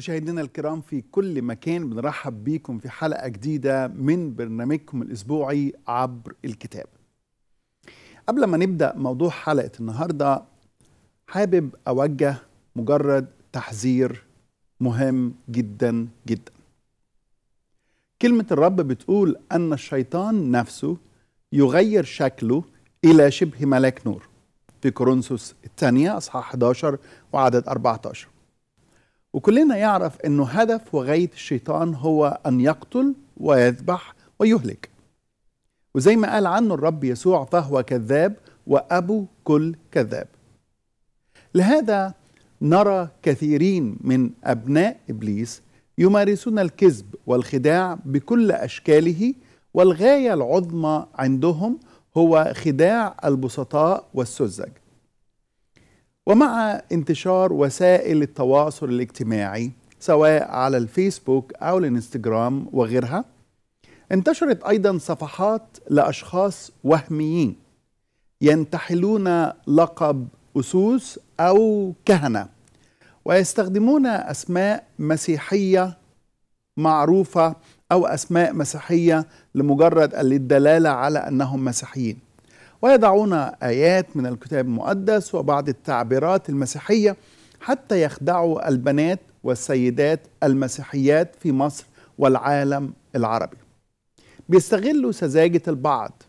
مشاهدينا الكرام في كل مكان بنرحب بيكم في حلقة جديدة من برنامجكم الأسبوعي عبر الكتاب قبل ما نبدأ موضوع حلقة النهاردة حابب أوجه مجرد تحذير مهم جدا جدا كلمة الرب بتقول أن الشيطان نفسه يغير شكله إلى شبه ملاك نور في كورنثوس الثانية أصحاح 11 وعدد 14 وكلنا يعرف انه هدف وغايه الشيطان هو ان يقتل ويذبح ويهلك وزي ما قال عنه الرب يسوع فهو كذاب وابو كل كذاب لهذا نرى كثيرين من ابناء ابليس يمارسون الكذب والخداع بكل اشكاله والغايه العظمى عندهم هو خداع البسطاء والسذج ومع انتشار وسائل التواصل الاجتماعي سواء على الفيسبوك أو الانستجرام وغيرها انتشرت أيضا صفحات لأشخاص وهميين ينتحلون لقب أسوس أو كهنة ويستخدمون أسماء مسيحية معروفة أو أسماء مسيحية لمجرد الدلالة على أنهم مسيحيين ويضعون آيات من الكتاب المقدس وبعض التعبيرات المسيحية حتى يخدعوا البنات والسيدات المسيحيات في مصر والعالم العربي بيستغلوا سذاجة البعض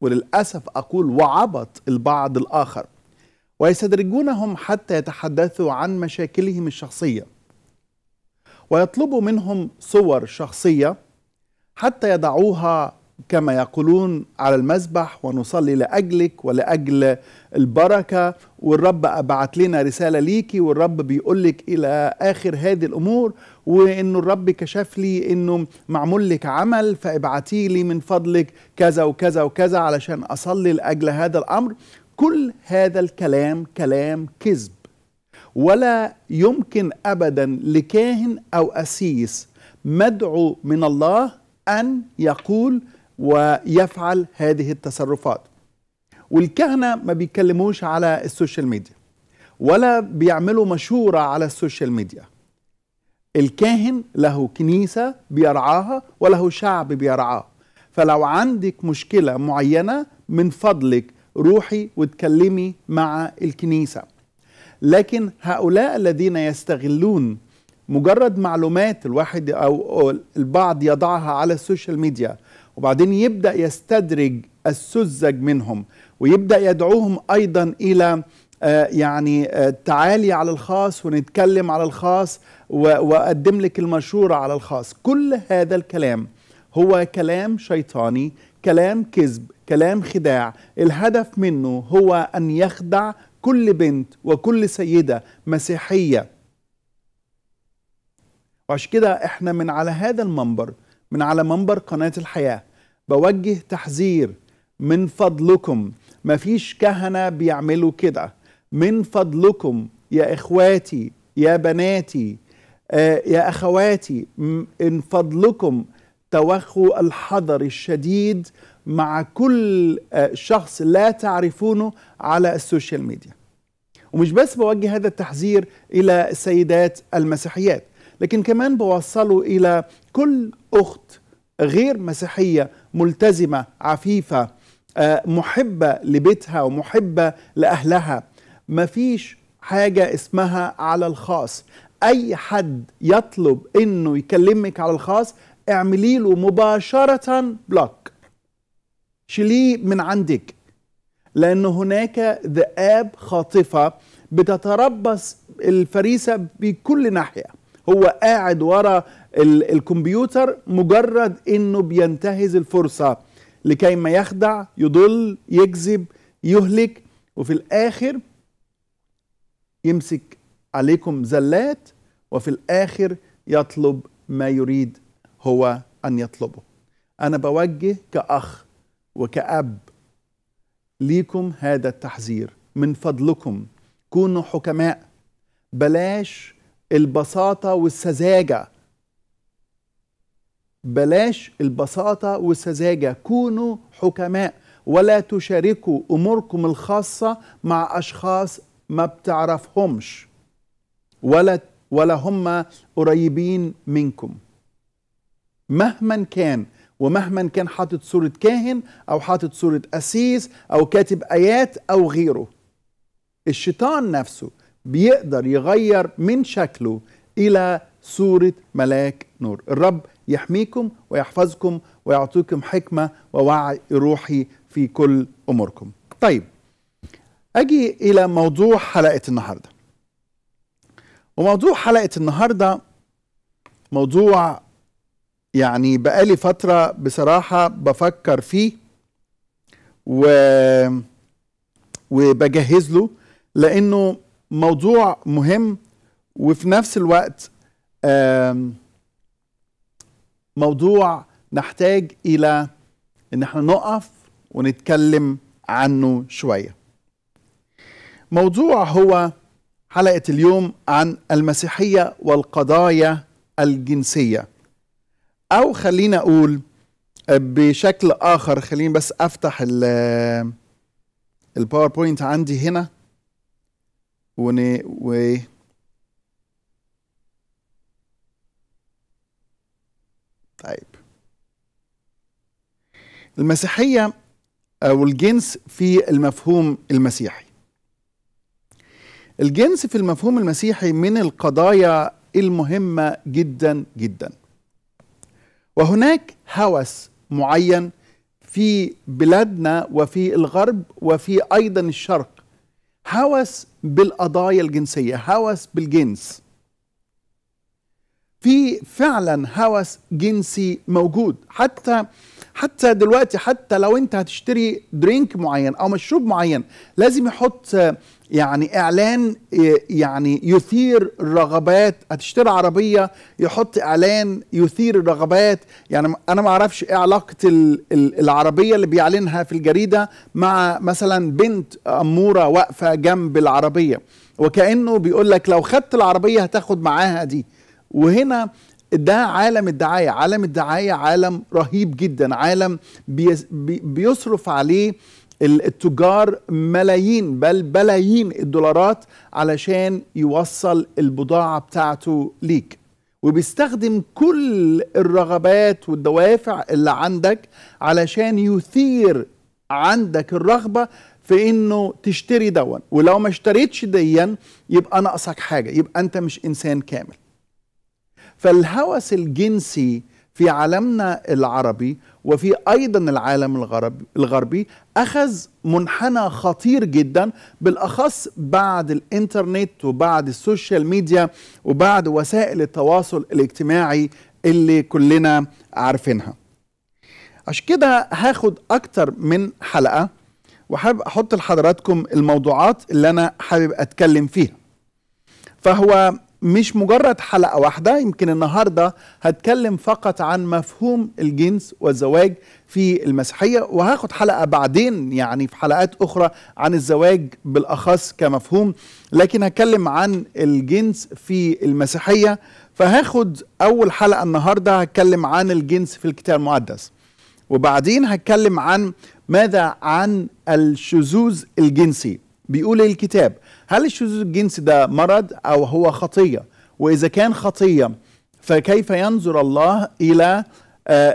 وللأسف أقول وعبط البعض الآخر ويستدرجونهم حتى يتحدثوا عن مشاكلهم الشخصية ويطلبوا منهم صور شخصية حتى يضعوها كما يقولون على المذبح ونصلي لأجلك ولأجل البركة والرب أبعت لنا رسالة ليكي والرب بيقول لك إلى آخر هذه الأمور وإنه الرب كشف لي إنه معمول لك عمل فابعتي لي من فضلك كذا وكذا وكذا علشان أصلي لأجل هذا الأمر كل هذا الكلام كلام كذب ولا يمكن أبدا لكاهن أو أسيس مدعو من الله أن يقول ويفعل هذه التصرفات والكهنة ما بيتكلموش على السوشيال ميديا ولا بيعملوا مشورة على السوشيال ميديا الكاهن له كنيسة بيرعاها وله شعب بيرعاه فلو عندك مشكلة معينة من فضلك روحي واتكلمي مع الكنيسة لكن هؤلاء الذين يستغلون مجرد معلومات الواحد أو البعض يضعها على السوشيال ميديا وبعدين يبدأ يستدرج السذج منهم ويبدأ يدعوهم أيضا إلى آه، يعني آه، تعالي على الخاص ونتكلم على الخاص وأقدم لك المشورة على الخاص كل هذا الكلام هو كلام شيطاني كلام كذب كلام خداع الهدف منه هو أن يخدع كل بنت وكل سيدة مسيحية وعشان كده احنا من على هذا المنبر من على منبر قناة الحياة بوجه تحذير من فضلكم مفيش كهنة بيعملوا كده من فضلكم يا إخواتي يا بناتي آه، يا أخواتي من فضلكم توخوا الحذر الشديد مع كل آه، شخص لا تعرفونه على السوشيال ميديا ومش بس بوجه هذا التحذير إلى السيدات المسيحيات لكن كمان بوصله إلى كل أخت غير مسيحية ملتزمة عفيفة آه، محبة لبيتها ومحبة لأهلها مفيش حاجة اسمها على الخاص أي حد يطلب إنه يكلمك على الخاص اعملي له مباشرة بلوك شيليه من عندك لأن هناك ذئاب خاطفة بتتربص الفريسة بكل ناحية هو قاعد ورا الكمبيوتر مجرد انه بينتهز الفرصه لكي ما يخدع يضل يكذب يهلك وفي الاخر يمسك عليكم زلات وفي الاخر يطلب ما يريد هو ان يطلبه انا بوجه كاخ وكاب ليكم هذا التحذير من فضلكم كونوا حكماء بلاش البساطه والسذاجه بلاش البساطه والسذاجه كونوا حكماء ولا تشاركوا اموركم الخاصه مع اشخاص ما بتعرفهمش ولا ولا هم قريبين منكم مهما كان ومهما كان حاطط صورة كاهن أو حاطط صورة أسيس أو كاتب آيات أو غيره الشيطان نفسه بيقدر يغير من شكله إلى صورة ملاك نور الرب يحميكم ويحفظكم ويعطيكم حكمة ووعي روحي في كل أموركم طيب أجي إلى موضوع حلقة النهاردة وموضوع حلقة النهاردة موضوع يعني بقالي فترة بصراحة بفكر فيه و وبجهز له لأنه موضوع مهم وفي نفس الوقت موضوع نحتاج الى ان احنا نقف ونتكلم عنه شويه موضوع هو حلقه اليوم عن المسيحيه والقضايا الجنسيه او خلينا اقول بشكل اخر خليني بس افتح الباوربوينت عندي هنا وني وي طيب المسيحية أو آه، الجنس في المفهوم المسيحي الجنس في المفهوم المسيحي من القضايا المهمة جدا جدا وهناك هوس معين في بلادنا وفي الغرب وفي أيضا الشرق هوس بالقضايا الجنسية هوس بالجنس في فعلا هوس جنسي موجود حتى حتى دلوقتي حتى لو انت هتشتري درينك معين او مشروب معين لازم يحط يعني اعلان يعني يثير الرغبات هتشتري عربيه يحط اعلان يثير الرغبات يعني انا ما اعرفش ايه علاقه العربيه اللي بيعلنها في الجريده مع مثلا بنت اموره واقفه جنب العربيه وكانه بيقول لك لو خدت العربيه هتاخد معاها دي وهنا ده عالم الدعاية عالم الدعاية عالم رهيب جدا عالم بيصرف عليه التجار ملايين بل بلايين الدولارات علشان يوصل البضاعة بتاعته ليك وبيستخدم كل الرغبات والدوافع اللي عندك علشان يثير عندك الرغبة في انه تشتري دون ولو ما اشتريتش ديا يبقى ناقصك حاجة يبقى انت مش انسان كامل فالهوس الجنسي في عالمنا العربي وفي ايضا العالم الغربي الغربي اخذ منحنى خطير جدا بالاخص بعد الانترنت وبعد السوشيال ميديا وبعد وسائل التواصل الاجتماعي اللي كلنا عارفينها عشان كده هاخد اكتر من حلقه وحابب احط لحضراتكم الموضوعات اللي انا حابب اتكلم فيها فهو مش مجرد حلقة واحدة يمكن النهاردة هتكلم فقط عن مفهوم الجنس والزواج في المسيحية وهاخد حلقة بعدين يعني في حلقات أخرى عن الزواج بالأخص كمفهوم لكن هتكلم عن الجنس في المسيحية فهاخد أول حلقة النهاردة هتكلم عن الجنس في الكتاب المقدس وبعدين هتكلم عن ماذا عن الشذوذ الجنسي بيقول الكتاب هل الشذوذ الجنسي ده مرض أو هو خطية وإذا كان خطية فكيف ينظر الله إلى آآ آه،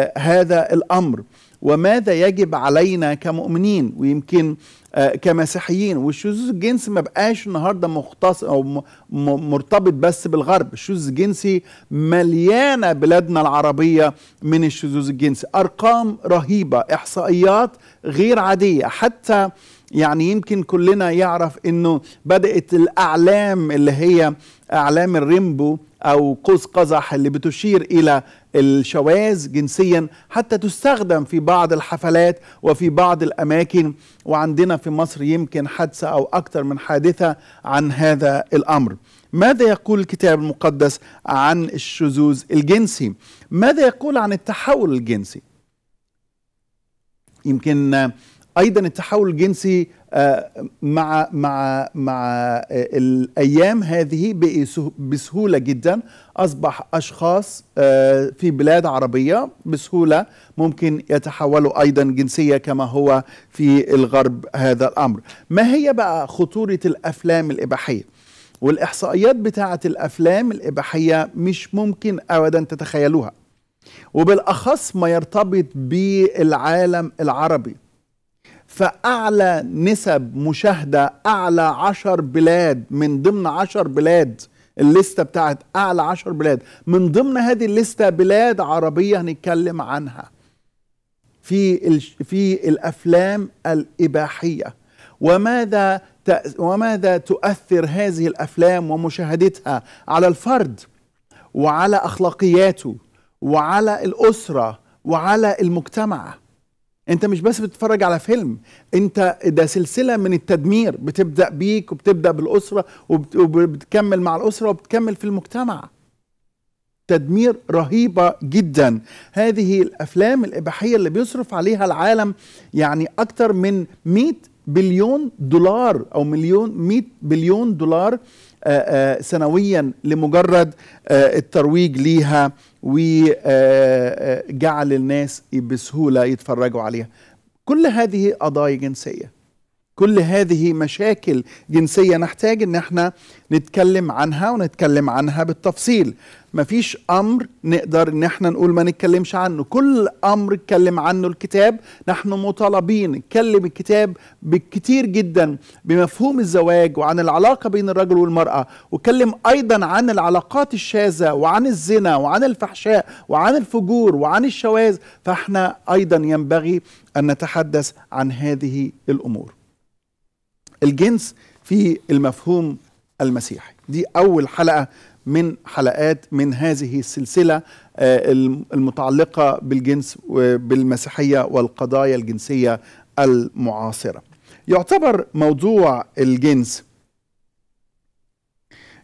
آآ آه، هذا الأمر وماذا يجب علينا كمؤمنين ويمكن آه، كمسيحيين والشذوذ الجنسي ما بقاش النهارده مختص او مرتبط بس بالغرب الشذوذ الجنسي مليانه بلادنا العربيه من الشذوذ الجنسي ارقام رهيبه احصائيات غير عاديه حتى يعني يمكن كلنا يعرف انه بدات الاعلام اللي هي اعلام الريمبو او قوس قزح اللي بتشير الى الشواذ جنسيا حتى تستخدم في بعض الحفلات وفي بعض الاماكن وعندنا في مصر يمكن حادثه او اكثر من حادثه عن هذا الامر ماذا يقول الكتاب المقدس عن الشذوذ الجنسي ماذا يقول عن التحول الجنسي يمكن ايضا التحول الجنسي آه، مع مع مع آه، الايام هذه بسهوله جدا اصبح اشخاص آه، في بلاد عربيه بسهوله ممكن يتحولوا ايضا جنسيه كما هو في الغرب هذا الامر ما هي بقى خطوره الافلام الاباحيه والاحصائيات بتاعه الافلام الاباحيه مش ممكن ابدا تتخيلوها وبالاخص ما يرتبط بالعالم العربي فأعلى نسب مشاهدة أعلى عشر بلاد من ضمن عشر بلاد الليستة بتاعت أعلى عشر بلاد من ضمن هذه الليستة بلاد عربية هنتكلم عنها في في الأفلام الإباحية وماذا وماذا تؤثر هذه الأفلام ومشاهدتها على الفرد وعلى أخلاقياته وعلى الأسرة وعلى المجتمع انت مش بس بتتفرج على فيلم انت ده سلسله من التدمير بتبدا بيك وبتبدا بالاسره وبتكمل مع الاسره وبتكمل في المجتمع تدمير رهيبة جدا هذه الأفلام الإباحية اللي بيصرف عليها العالم يعني أكتر من 100 بليون دولار أو مليون 100 بليون دولار سنويا لمجرد الترويج ليها وجعل الناس بسهولة يتفرجوا عليها كل هذه قضايا جنسية كل هذه مشاكل جنسية نحتاج ان احنا نتكلم عنها ونتكلم عنها بالتفصيل مفيش امر نقدر ان احنا نقول ما نتكلمش عنه كل امر اتكلم عنه الكتاب نحن مطالبين نتكلم الكتاب بالكتير جدا بمفهوم الزواج وعن العلاقه بين الرجل والمراه واتكلم ايضا عن العلاقات الشاذه وعن الزنا وعن الفحشاء وعن الفجور وعن الشواذ فاحنا ايضا ينبغي ان نتحدث عن هذه الامور الجنس في المفهوم المسيحي دي أول حلقة من حلقات من هذه السلسلة آه، المتعلقة بالجنس وبالمسيحيه والقضايا الجنسية المعاصرة يعتبر موضوع الجنس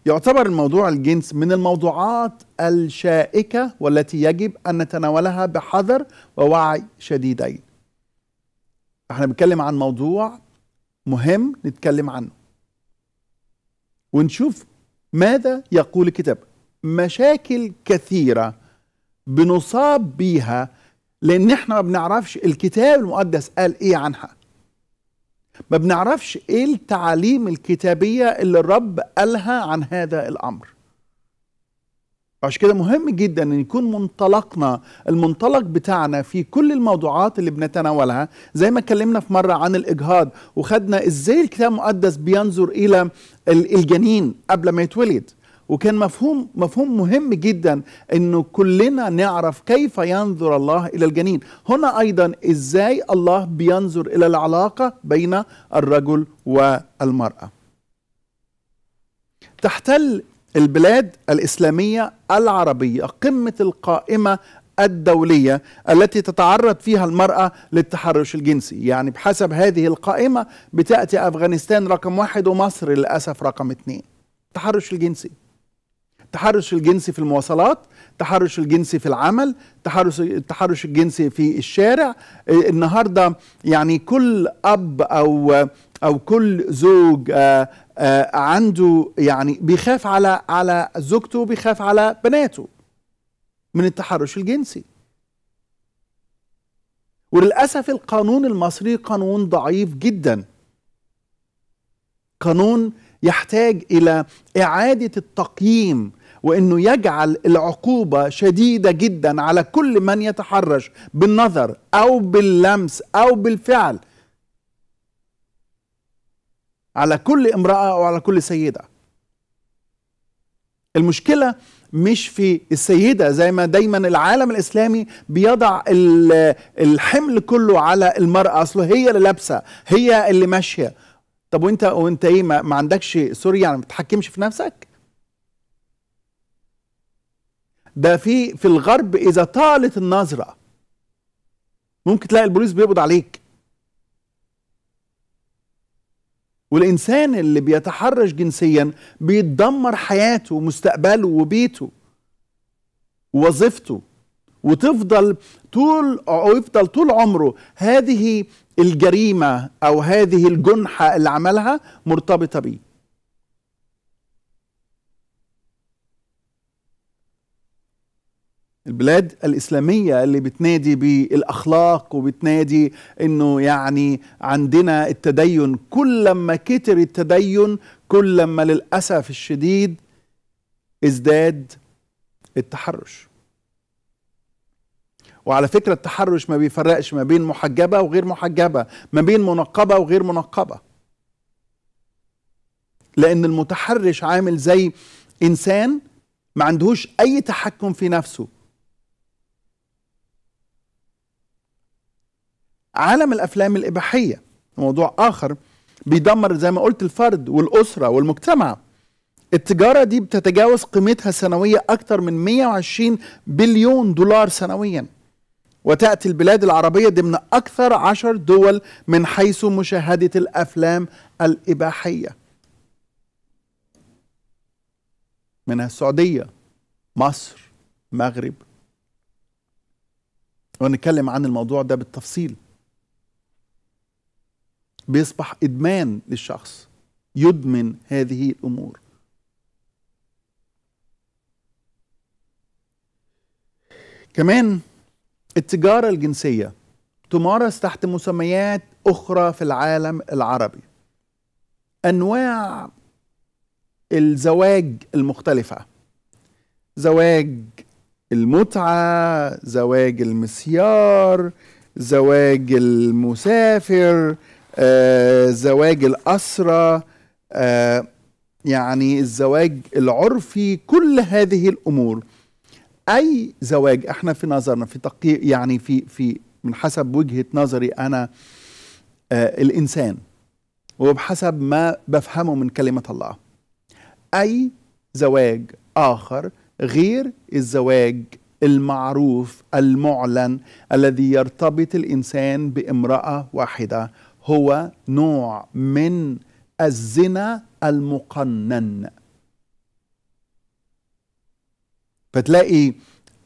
يعتبر الموضوع الجنس من الموضوعات الشائكة والتي يجب أن نتناولها بحذر ووعي شديدين احنا بنتكلم عن موضوع مهم نتكلم عنه ونشوف ماذا يقول الكتاب مشاكل كثيرة بنصاب بيها لأن احنا ما بنعرفش الكتاب المقدس قال ايه عنها ما بنعرفش ايه التعاليم الكتابية اللي الرب قالها عن هذا الأمر عشان كده مهم جدا ان يكون منطلقنا المنطلق بتاعنا في كل الموضوعات اللي بنتناولها زي ما اتكلمنا في مره عن الاجهاض وخدنا ازاي الكتاب المقدس بينظر الى الجنين قبل ما يتولد وكان مفهوم مفهوم مهم جدا انه كلنا نعرف كيف ينظر الله الى الجنين هنا ايضا ازاي الله بينظر الى العلاقه بين الرجل والمراه تحتل البلاد الإسلامية العربية قمة القائمة الدولية التي تتعرض فيها المرأة للتحرش الجنسي يعني بحسب هذه القائمة بتأتي أفغانستان رقم واحد ومصر للأسف رقم اثنين التحرش الجنسي التحرش الجنسي في المواصلات التحرش الجنسي في العمل التحرش التحرش الجنسي في الشارع النهارده يعني كل اب او او كل زوج آه، آه، عنده يعني بيخاف على على زوجته بيخاف على بناته من التحرش الجنسي وللاسف القانون المصري قانون ضعيف جدا قانون يحتاج الى اعاده التقييم وانه يجعل العقوبه شديده جدا على كل من يتحرش بالنظر او باللمس او بالفعل على كل امرأة أو على كل سيدة المشكلة مش في السيدة زي ما دايما العالم الإسلامي بيضع الحمل كله على المرأة أصله هي اللي لابسة هي اللي ماشية طب وانت وانت ايه ما, ما عندكش سوري يعني ما بتحكمش في نفسك ده في في الغرب اذا طالت النظره ممكن تلاقي البوليس بيقبض عليك والإنسان اللي بيتحرش جنسيا بيتدمر حياته ومستقبله وبيته ووظيفته وتفضل طول يفضل طول عمره هذه الجريمة أو هذه الجنحة اللي عملها مرتبطة بيه البلاد الإسلامية اللي بتنادي بالأخلاق وبتنادي أنه يعني عندنا التدين كل كتر التدين كل للأسف الشديد ازداد التحرش وعلى فكرة التحرش ما بيفرقش ما بين محجبة وغير محجبة ما بين منقبة وغير منقبة لأن المتحرش عامل زي إنسان ما عندهوش أي تحكم في نفسه عالم الافلام الاباحيه موضوع اخر بيدمر زي ما قلت الفرد والاسره والمجتمع التجارة دي بتتجاوز قيمتها السنوية أكثر من 120 بليون دولار سنويا وتأتي البلاد العربية ضمن أكثر عشر دول من حيث مشاهدة الأفلام الإباحية منها السعودية مصر مغرب ونتكلم عن الموضوع ده بالتفصيل بيصبح ادمان للشخص يدمن هذه الامور كمان التجاره الجنسيه تمارس تحت مسميات اخرى في العالم العربي انواع الزواج المختلفه زواج المتعه زواج المسيار زواج المسافر آه، زواج الأسرة آه، يعني الزواج العرفي كل هذه الأمور أي زواج احنا في نظرنا في تقييم يعني في في من حسب وجهة نظري أنا آه، الإنسان وبحسب ما بفهمه من كلمة الله أي زواج آخر غير الزواج المعروف المعلن الذي يرتبط الإنسان بامرأة واحدة هو نوع من الزنا المقنن فتلاقي ال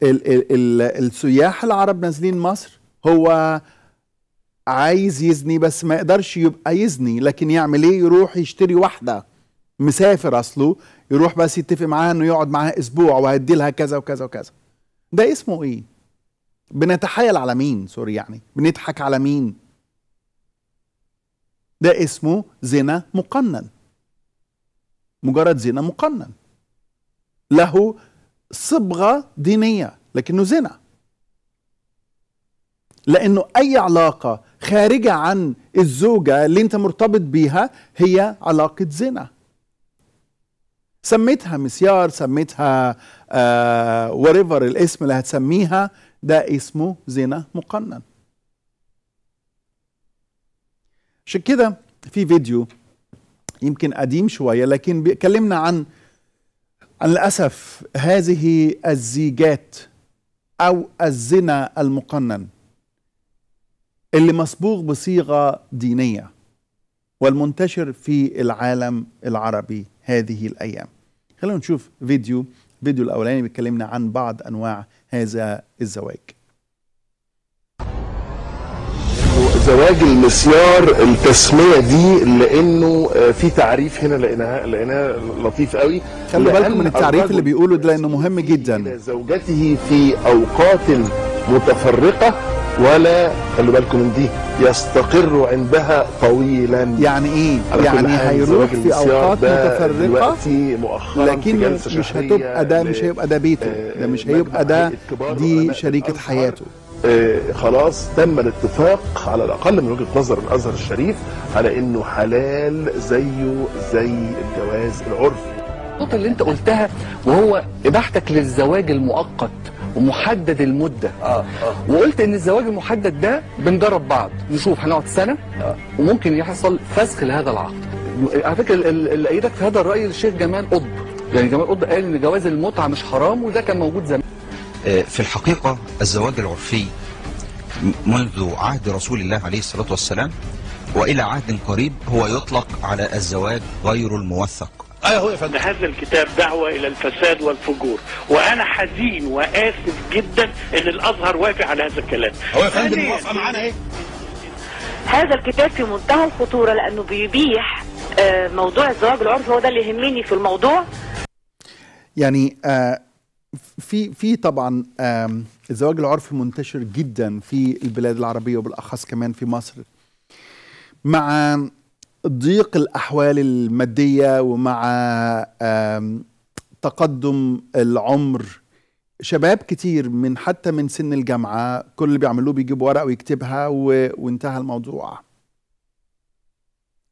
ال ال السياح العرب نازلين مصر هو عايز يزني بس ما يقدرش يبقى يزني لكن يعمل ايه يروح يشتري واحده مسافر اصله يروح بس يتفق معاها انه يقعد معاها اسبوع وهيدي لها كذا وكذا وكذا ده اسمه ايه بنتحايل على مين سوري يعني بنضحك على مين ده اسمه زنا مقنن مجرد زنا مقنن له صبغة دينية لكنه زنا لأنه أي علاقة خارجة عن الزوجة اللي أنت مرتبط بيها هي علاقة زنا سميتها مسيار سميتها آه وريفر الاسم اللي هتسميها ده اسمه زنا مقنن عشان كده في فيديو يمكن قديم شوية لكن بيكلمنا عن عن الأسف هذه الزيجات أو الزنا المقنن اللي مصبوغ بصيغة دينية والمنتشر في العالم العربي هذه الأيام خلونا نشوف فيديو الفيديو الأولاني بيتكلمنا عن بعض أنواع هذا الزواج زواج المسيار التسميه دي لانه آه، في تعريف هنا لقيناه لقيناه لطيف قوي خلي بالكم من التعريف اللي بيقوله ده لانه مهم جدا زوجته في اوقات متفرقه ولا خلي بالكم من دي يستقر عندها طويلا يعني ايه؟ يعني هيروح في اوقات متفرقه مؤخرا لكن مش هتبقى ده مش هيبقى ده بيته ده مش آه، هيبقى ده دي شريكه حياته آه، خلاص تم الاتفاق على الاقل من وجهه نظر الازهر الشريف على انه حلال زيه زي الجواز العرفي. النقطة اللي انت قلتها وهو اباحتك للزواج المؤقت ومحدد المدة آه آه. وقلت ان الزواج المحدد ده بنجرب بعض نشوف هنقعد سنة آه. وممكن يحصل فسخ لهذا العقد على فكرة اللي ايدك في هذا الرأي الشيخ جمال قطب يعني جمال قطب قال ان جواز المتعة مش حرام وده كان موجود زمان آه، في الحقيقة الزواج العرفي منذ عهد رسول الله عليه الصلاة والسلام وإلى عهد قريب هو يطلق على الزواج غير الموثق أيوة هذا الكتاب دعوة إلى الفساد والفجور وأنا حزين وآسف جدا إن الأزهر وافق على هذا الكلام هو يا فندم موافقة معانا إيه؟ هذا الكتاب في منتهى الخطورة لأنه بيبيح آه، موضوع الزواج العرفي هو ده اللي يهمني في الموضوع يعني آه في في طبعا الزواج العرفي منتشر جدا في البلاد العربيه وبالاخص كمان في مصر مع ضيق الاحوال الماديه ومع تقدم العمر شباب كتير من حتى من سن الجامعه كل اللي بيعملوه بيجيب ورقه ويكتبها وانتهى الموضوع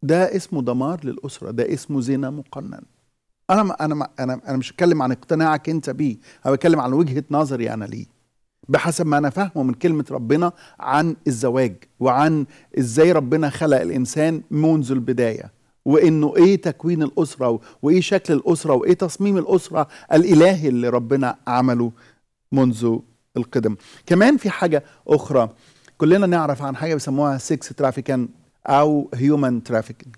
ده اسمه دمار للاسره ده اسمه زنا مقنن انا انا انا انا مش بتكلم عن اقتناعك انت بيه انا بتكلم عن وجهه نظري انا ليه بحسب ما انا فاهمه من كلمه ربنا عن الزواج وعن ازاي ربنا خلق الانسان منذ البدايه وانه ايه تكوين الاسره وايه شكل الاسره وايه تصميم الاسره الالهي اللي ربنا عمله منذ القدم كمان في حاجه اخرى كلنا نعرف عن حاجه بيسموها سكس ترافيكان او هيومن ترافيكينج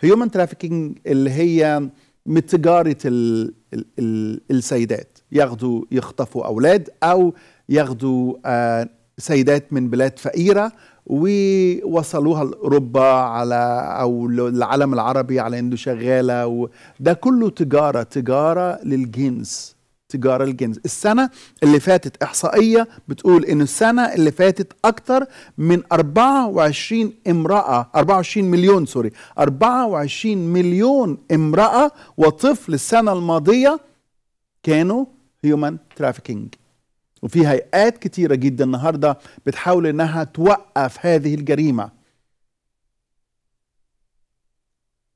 هيومن ترافيكينج اللي هي من تجاره الـ الـ السيدات ياخدوا يخطفوا اولاد او ياخدوا آه سيدات من بلاد فقيره ووصلوها لاوروبا على او العالم العربي على انه شغاله وده كله تجاره تجاره للجنس تجارة الجنس السنة اللي فاتت إحصائية بتقول إن السنة اللي فاتت أكتر من 24 امرأة 24 مليون سوري 24 مليون امرأة وطفل السنة الماضية كانوا هيومن ترافيكينج وفي هيئات كتيرة جدا النهاردة بتحاول إنها توقف هذه الجريمة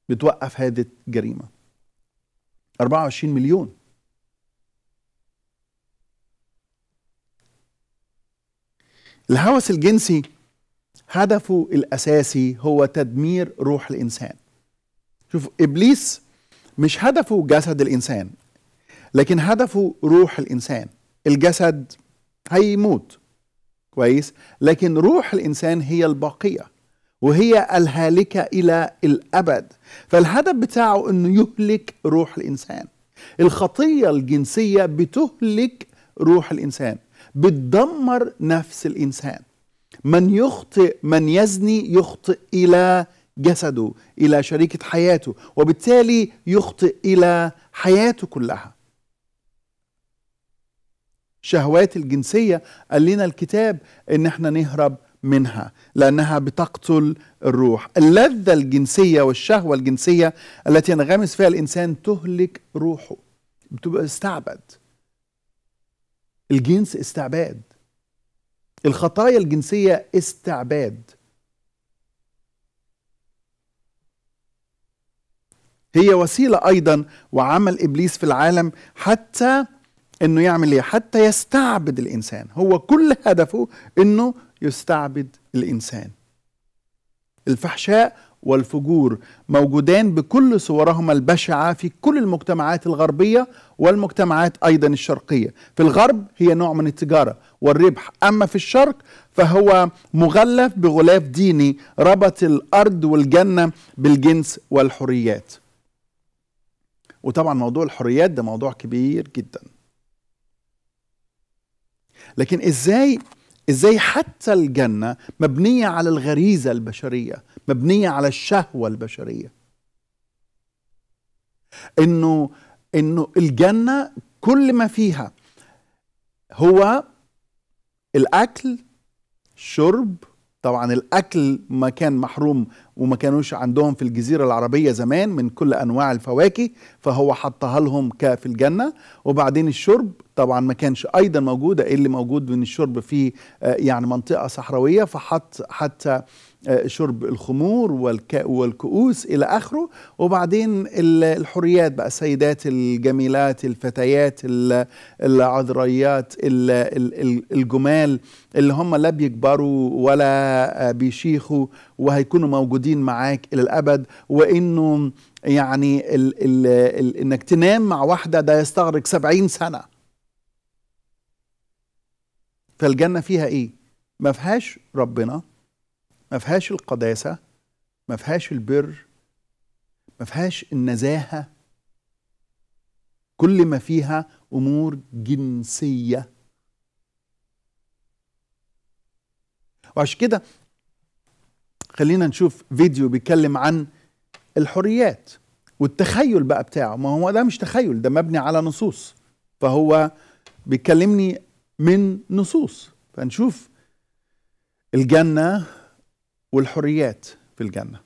بتوقف هذه الجريمة 24 مليون الهوس الجنسي هدفه الأساسي هو تدمير روح الإنسان شوف إبليس مش هدفه جسد الإنسان لكن هدفه روح الإنسان الجسد هيموت كويس لكن روح الإنسان هي الباقية وهي الهالكة إلى الأبد فالهدف بتاعه أنه يهلك روح الإنسان الخطية الجنسية بتهلك روح الإنسان بتدمر نفس الانسان من يخطئ من يزني يخطئ الى جسده الى شريكه حياته وبالتالي يخطئ الى حياته كلها شهوات الجنسيه قال لنا الكتاب ان احنا نهرب منها لانها بتقتل الروح اللذه الجنسيه والشهوه الجنسيه التي ينغمس فيها الانسان تهلك روحه بتبقى استعبد الجنس استعباد الخطايا الجنسية استعباد هي وسيلة أيضا وعمل إبليس في العالم حتى أنه يعمل إيه؟ حتى يستعبد الإنسان هو كل هدفه أنه يستعبد الإنسان الفحشاء والفجور موجودان بكل صورهما البشعة في كل المجتمعات الغربية والمجتمعات أيضا الشرقية في الغرب هي نوع من التجارة والربح أما في الشرق فهو مغلف بغلاف ديني ربط الأرض والجنة بالجنس والحريات وطبعا موضوع الحريات ده موضوع كبير جدا لكن ازاي ازاي حتى الجنه مبنيه على الغريزه البشريه مبنيه على الشهوه البشريه انه انه الجنه كل ما فيها هو الاكل الشرب طبعا الاكل ما كان محروم وما كانوش عندهم في الجزيره العربيه زمان من كل انواع الفواكه فهو حطها لهم في الجنه وبعدين الشرب طبعا ما كانش ايضا موجوده اللي موجود من الشرب في آه، يعني منطقه صحراويه فحط حتى آه، شرب الخمور والكؤوس الى اخره وبعدين الحريات بقى السيدات الجميلات الفتيات العذريات الجمال اللي هم لا بيكبروا ولا آه، بيشيخوا وهيكونوا موجودين معاك الى الابد وانه يعني الـ الـ الـ انك تنام مع واحده ده يستغرق سبعين سنه فالجنه فيها ايه ما فيهاش ربنا ما فيهاش القداسه ما فيهاش البر ما فيهاش النزاهه كل ما فيها امور جنسيه وعشان كده خلينا نشوف فيديو بيتكلم عن الحريات والتخيل بقى بتاعه ما هو ده مش تخيل ده مبني على نصوص فهو بيكلمني من نصوص فنشوف الجنة والحريات في الجنة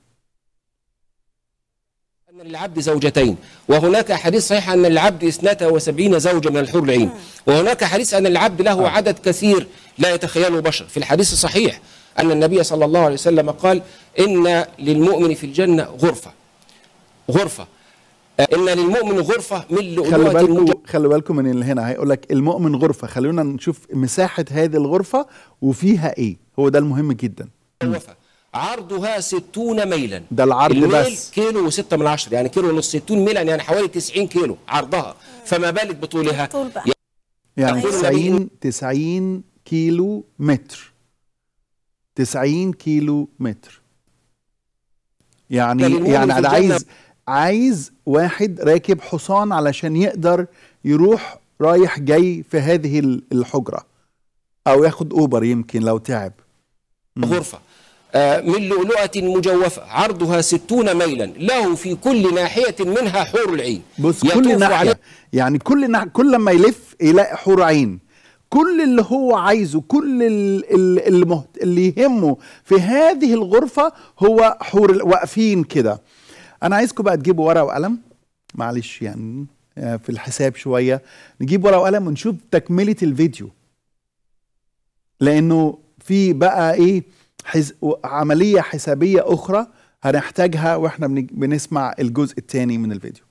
أن للعبد زوجتين وهناك حديث صحيح أن العبد 72 زوجة من الحور العين وهناك حديث أن العبد له آه. عدد كثير لا يتخيله بشر في الحديث الصحيح أن النبي صلى الله عليه وسلم قال إن للمؤمن في الجنة غرفة غرفة ان للمؤمن غرفه من لؤلؤه خلي بالكم خلي بالكم من اللي هنا هيقول لك المؤمن غرفه خلونا نشوف مساحه هذه الغرفه وفيها ايه هو ده المهم جدا عرضها 60 ميلا ده العرض بس كيلو و6 من عشرة يعني كيلو ونص 60 ميلا يعني حوالي 90 كيلو عرضها فما بالك بطولها طول بقى. يعني 90 يعني 90 كيلو متر 90 كيلو متر يعني يعني انا عايز عايز واحد راكب حصان علشان يقدر يروح رايح جاي في هذه الحجره او ياخد اوبر يمكن لو تعب غرفه آه، من لؤلؤة مجوفة عرضها ستون ميلا له في كل ناحية منها حور العين بص كل ناحية يعني كل ناحية كل ما يلف يلاقي حور عين كل اللي هو عايزه كل اللي, اللي يهمه في هذه الغرفة هو حور واقفين كده انا عايزكم بقى تجيبوا ورقه وقلم معلش يعني آه، في الحساب شويه نجيب ورقه وقلم ونشوف تكمله الفيديو لانه في بقى ايه حز... عمليه حسابيه اخرى هنحتاجها واحنا بنسمع الجزء الثاني من الفيديو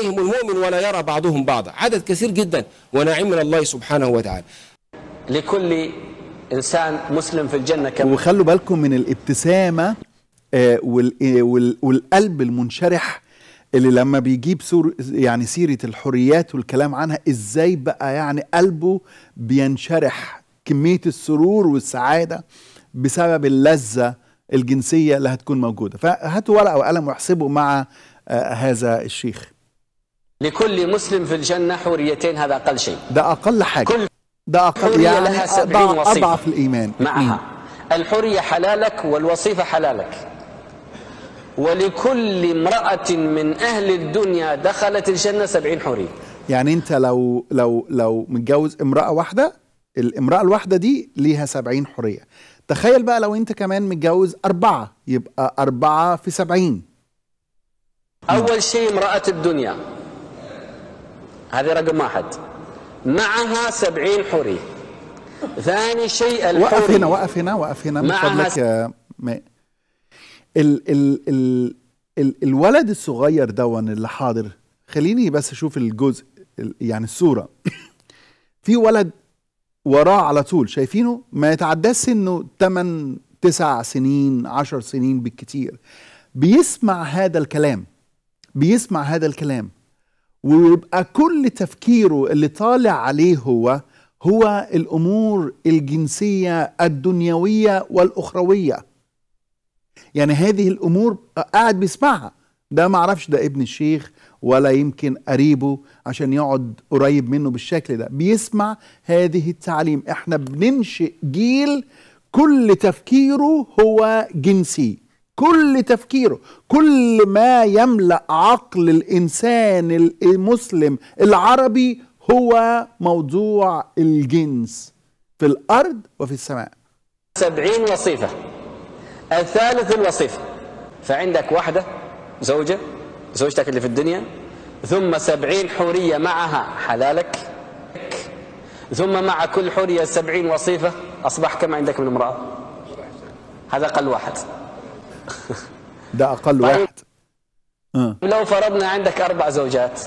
المؤمن ولا يرى بعضهم بعضا عدد كثير جدا ونعيم من الله سبحانه وتعالى لكل انسان مسلم في الجنه كم وخلوا بالكم من الابتسامه آه، آه، والقلب المنشرح اللي لما بيجيب سور يعني سيرة الحريات والكلام عنها ازاي بقى يعني قلبه بينشرح كمية السرور والسعادة بسبب اللذة الجنسية اللي هتكون موجودة فهاتوا ورقة وقلم واحسبوا مع آه، هذا الشيخ لكل مسلم في الجنة حوريتين هذا أقل شيء ده أقل حاجة كل ده أقل يعني لها أضعف, أضعف الإيمان معها الحرية حلالك والوصيفة حلالك ولكل امرأة من أهل الدنيا دخلت الجنة سبعين حورية يعني أنت لو لو لو متجوز امرأة واحدة الامرأة الواحدة دي ليها سبعين حورية تخيل بقى لو أنت كمان متجوز أربعة يبقى أربعة في سبعين أول شيء امرأة الدنيا هذه رقم واحد معها سبعين حورية ثاني شيء الحورية وقف هنا وقف هنا وقف هنا من فضلك ال ال ال ال الولد الصغير دون اللي حاضر خليني بس اشوف الجزء يعني الصوره في ولد وراه على طول شايفينه ما يتعداش سنه 8 9 سنين 10 سنين بالكتير بيسمع هذا الكلام بيسمع هذا الكلام ويبقى كل تفكيره اللي طالع عليه هو هو الامور الجنسيه الدنيويه والاخرويه يعني هذه الامور قاعد بيسمعها ده ما اعرفش ده ابن الشيخ ولا يمكن قريبه عشان يقعد قريب منه بالشكل ده بيسمع هذه التعليم احنا بننشئ جيل كل تفكيره هو جنسي كل تفكيره كل ما يملا عقل الانسان المسلم العربي هو موضوع الجنس في الارض وفي السماء سبعين وصيفه الثالث الوصيفة فعندك واحدة زوجة زوجتك اللي في الدنيا ثم سبعين حورية معها حلالك ثم مع كل حورية سبعين وصيفة أصبح كم عندك من امرأة هذا أقل واحد ده أقل طيب. واحد آه. لو فرضنا عندك أربع زوجات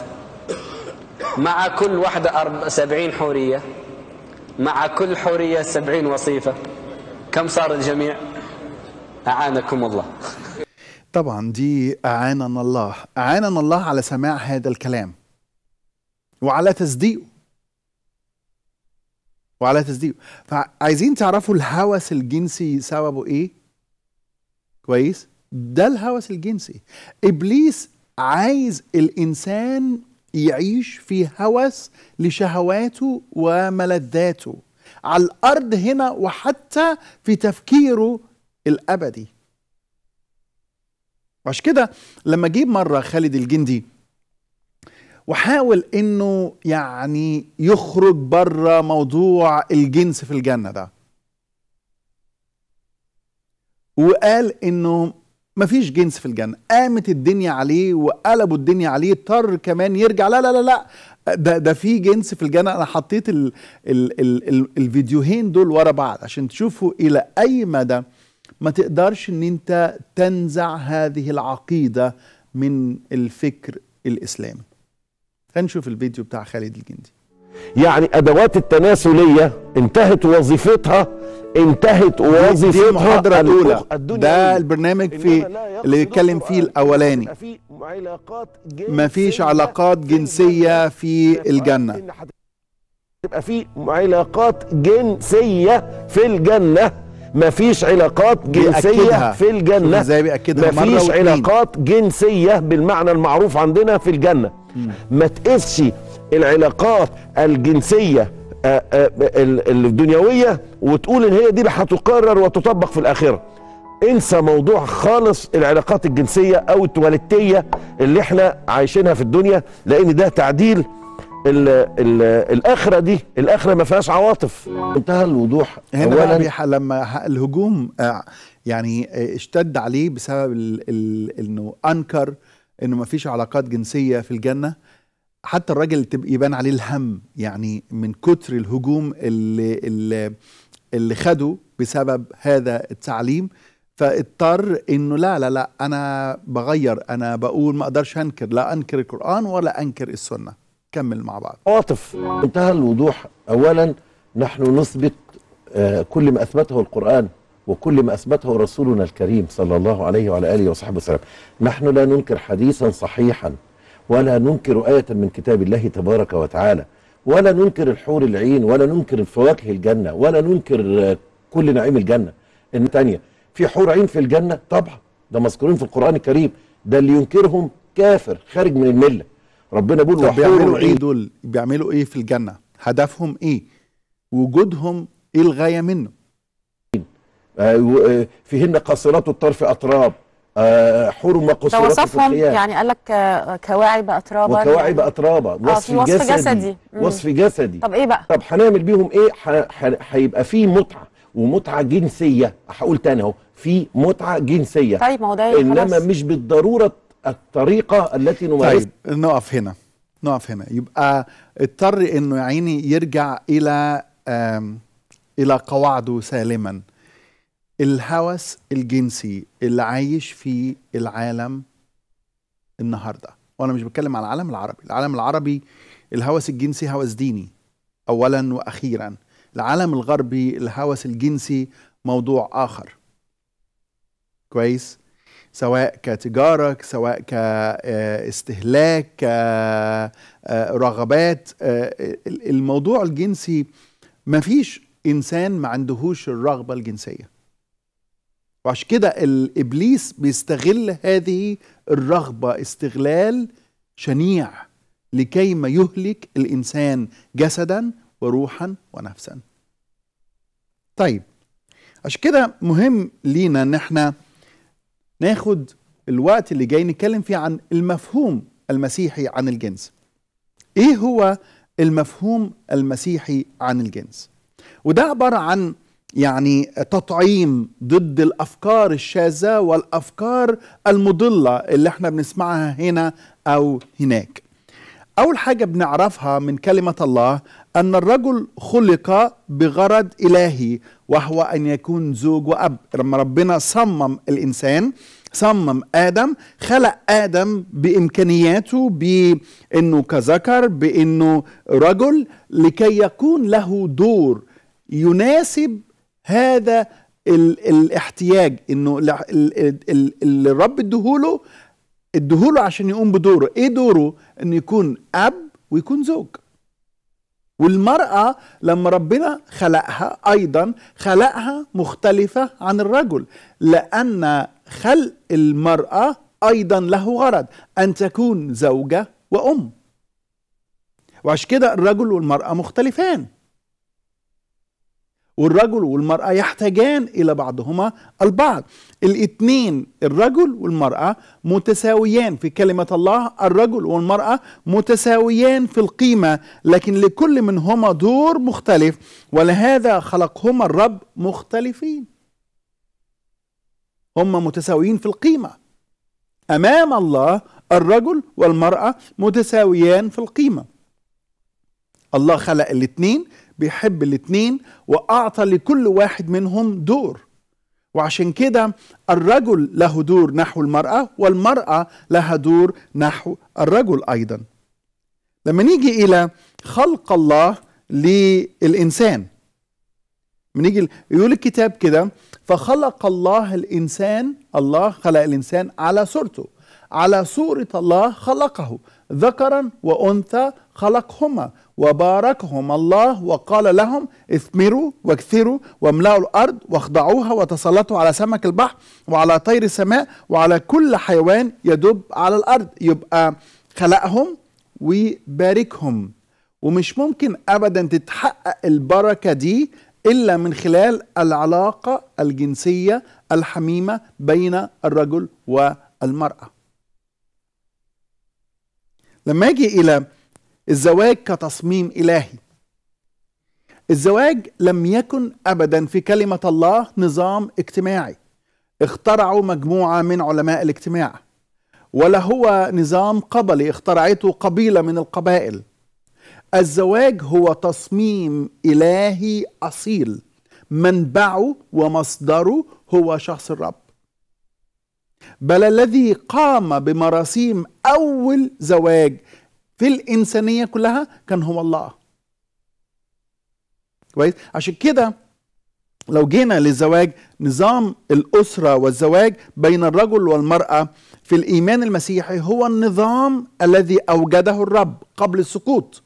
مع كل واحدة أرب... سبعين حورية مع كل حورية سبعين وصيفة كم صار الجميع؟ أعانكم الله طبعا دي أعاننا الله أعاننا الله على سماع هذا الكلام وعلى تصديقه وعلى تصديقه فعايزين تعرفوا الهوس الجنسي سببه ايه كويس ده الهوس الجنسي ابليس عايز الانسان يعيش في هوس لشهواته وملذاته على الارض هنا وحتى في تفكيره الابدي وعشان كده لما جيب مره خالد الجندي وحاول انه يعني يخرج بره موضوع الجنس في الجنه ده وقال انه مفيش جنس في الجنة قامت الدنيا عليه وقلبوا الدنيا عليه اضطر كمان يرجع لا لا لا لا ده ده في جنس في الجنة انا حطيت الـ الـ الـ الفيديوهين دول ورا بعض عشان تشوفوا الى اي مدى ما تقدرش ان انت تنزع هذه العقيدة من الفكر الاسلامي هنشوف الفيديو بتاع خالد الجندي يعني ادوات التناسلية انتهت وظيفتها انتهت وظيفتها دي محاضرة الاولى ده البرنامج في اللي بيتكلم فيه الاولاني مفيش علاقات جنسية في الجنة تبقى في علاقات جنسية في الجنة مفيش علاقات جنسية في الجنة زي بيأكدها مفيش علاقات جنسية بالمعنى المعروف عندنا في الجنة ما تقفش العلاقات الجنسية آه، آه، الدنيوية وتقول ان هي دي اللي هتقرر وتطبق في الآخرة انسى موضوع خالص العلاقات الجنسية او التواليتية اللي احنا عايشينها في الدنيا لان ده تعديل ال ال الاخره دي الاخره ما فيهاش عواطف منتهى الوضوح هنا بقى لما الهجوم آه، يعني آه، اشتد عليه بسبب الـ الـ انه انكر انه ما فيش علاقات جنسيه في الجنه حتى الراجل يبان عليه الهم يعني من كتر الهجوم اللي اللي, اللي خده بسبب هذا التعليم فاضطر انه لا لا لا انا بغير انا بقول ما اقدرش انكر لا انكر القران ولا انكر السنه كمل مع بعض عواطف انتهى الوضوح أولا نحن نثبت آه، كل ما أثبته القرآن وكل ما أثبته رسولنا الكريم صلى الله عليه وعلى آله وصحبه وسلم نحن لا ننكر حديثا صحيحا ولا ننكر آية من كتاب الله تبارك وتعالى ولا ننكر الحور العين ولا ننكر فواكه الجنة ولا ننكر آه، كل نعيم الجنة إن في حور عين في الجنة طبعا ده مذكورين في القرآن الكريم ده اللي ينكرهم كافر خارج من الملة ربنا بيقول بيعملوا إيه, ايه دول بيعملوا ايه في الجنه هدفهم ايه وجودهم ايه الغايه منه آه، آه، فيهن قاصرات الطرف اتراب آه، حرمه قصيرة وصفهم يعني قال لك كواعب اطرابا وكواعب اطرابا وصف, آه وصف جسدي, جسدي. وصف جسدي طب ايه بقى طب هنعمل بيهم ايه هيبقى فيه متعه ومتعه جنسيه هقول تاني اهو في متعه جنسيه طيب ما هو ده انما مش بالضروره الطريقه التي نمارسها طيب نقف هنا نقف هنا يبقى اضطر انه يا عيني يرجع الى الى قواعده سالما الهوس الجنسي اللي عايش في العالم النهارده وانا مش بتكلم على العالم العربي العالم العربي الهوس الجنسي هوس ديني اولا واخيرا العالم الغربي الهوس الجنسي موضوع اخر كويس سواء كتجاره سواء كاستهلاك آه، آه، آه، رغبات الموضوع الجنسي ما فيش انسان ما عندهوش الرغبه الجنسيه وعشان كده الابليس بيستغل هذه الرغبه استغلال شنيع لكي ما يهلك الانسان جسدا وروحا ونفسا طيب عشان كده مهم لينا ان احنا ناخد الوقت اللي جاي نتكلم فيه عن المفهوم المسيحي عن الجنس ايه هو المفهوم المسيحي عن الجنس وده عبارة عن يعني تطعيم ضد الافكار الشاذه والافكار المضله اللي احنا بنسمعها هنا او هناك. اول حاجه بنعرفها من كلمه الله ان الرجل خلق بغرض الهي وهو أن يكون زوج وأب لما ربنا صمم الإنسان صمم آدم خلق آدم بإمكانياته بأنه كذكر بأنه رجل لكي يكون له دور يناسب هذا ال الاحتياج انه اللي الرب ادهوله ادهوله عشان يقوم بدوره ايه دوره أنه يكون اب ويكون زوج والمرأة لما ربنا خلقها أيضا خلقها مختلفة عن الرجل لأن خلق المرأة أيضا له غرض أن تكون زوجة وأم وعش كده الرجل والمرأة مختلفان والرجل والمرأة يحتاجان إلى بعضهما البعض الاثنين الرجل والمرأة متساويان في كلمة الله الرجل والمرأة متساويان في القيمة لكن لكل منهما دور مختلف ولهذا خلقهما الرب مختلفين هما متساويين في القيمة أمام الله الرجل والمرأة متساويان في القيمة الله خلق الاثنين بيحب الاتنين واعطى لكل واحد منهم دور وعشان كده الرجل له دور نحو المراه والمراه لها دور نحو الرجل ايضا لما نيجي الى خلق الله للانسان بنيجي يقول الكتاب كده فخلق الله الانسان الله خلق الانسان على صورته على صورة الله خلقه ذكرا وانثى خلقهما وباركهم الله وقال لهم اثمروا واكثروا واملأوا الأرض واخضعوها وتسلطوا على سمك البحر وعلى طير السماء وعلى كل حيوان يدب على الأرض يبقى خلقهم وباركهم ومش ممكن أبدا تتحقق البركة دي إلا من خلال العلاقة الجنسية الحميمة بين الرجل والمرأة لما أجي إلى الزواج كتصميم إلهي الزواج لم يكن أبدا في كلمة الله نظام اجتماعي اخترعوا مجموعة من علماء الاجتماع ولا هو نظام قبلي اخترعته قبيلة من القبائل الزواج هو تصميم إلهي أصيل منبعه ومصدره هو شخص الرب بل الذي قام بمراسيم أول زواج في الانسانيه كلها كان هو الله كويس عشان كده لو جينا للزواج نظام الاسره والزواج بين الرجل والمراه في الايمان المسيحي هو النظام الذي اوجده الرب قبل السقوط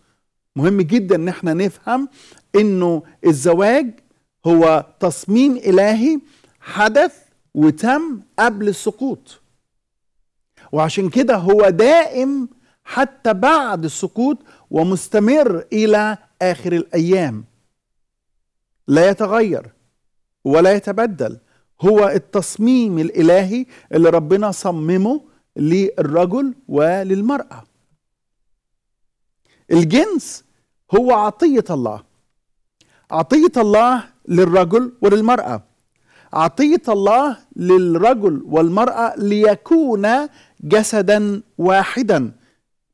مهم جدا ان احنا نفهم انه الزواج هو تصميم الهي حدث وتم قبل السقوط وعشان كده هو دائم حتى بعد السقوط ومستمر الى اخر الايام لا يتغير ولا يتبدل هو التصميم الالهي اللي ربنا صممه للرجل وللمراه الجنس هو عطيه الله عطيه الله للرجل وللمراه عطيه الله للرجل والمراه ليكونا جسدا واحدا